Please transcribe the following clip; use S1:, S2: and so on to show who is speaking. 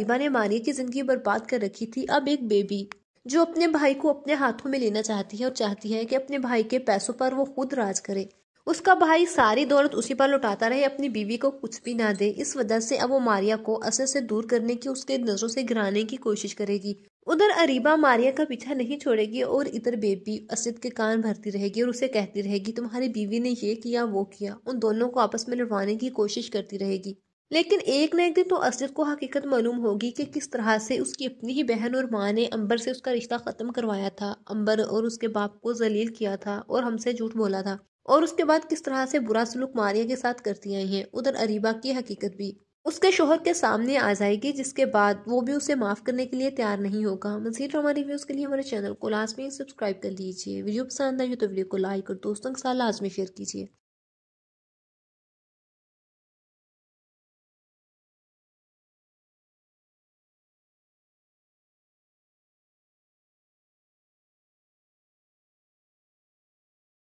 S1: साहिबा ने मारिया की जिंदगी बर्बाद कर रखी थी अब एक बेबी जो अपने भाई को अपने हाथों में लेना चाहती है और चाहती है कि अपने भाई के पैसों पर वो खुद राज करे उसका भाई सारी दौलत उसी पर लौटाता रहे अपनी बीवी को कुछ भी ना दे इस वजह से अब वो मारिया को असर से दूर करने की उसके नजरों से गिराने की कोशिश करेगी उधर अरीबा मारिया का पीछा नहीं छोड़ेगी और इधर बेबी असद के कान भरती रहेगी और उसे कहती रहेगी तुम्हारी बीवी ने ये किया वो किया उन दोनों को आपस में लड़वाने की कोशिश करती रहेगी लेकिन एक ना एक दिन तो असद को हकीकत मालूम होगी कि किस तरह से उसकी अपनी ही बहन और माँ ने अंबर से उसका रिश्ता ख़त्म करवाया था अंबर और उसके बाप को जलील किया था और हमसे झूठ बोला था और उसके बाद किस तरह से बुरा सलूक मारिया के साथ करती आई हैं उधर अरीबा की हकीकत भी उसके शोहर के सामने आ जाएगी जिसके बाद वो भी उसे माफ़ करने के लिए तैयार नहीं होगा मजीद हमारे रिव्यूज के लिए हमारे चैनल को लाजमी सब्सक्राइब कर लीजिए वीडियो पसंद आई तो वीडियो को लाइक और दोस्तों के साथ लाजमी शेयर कीजिए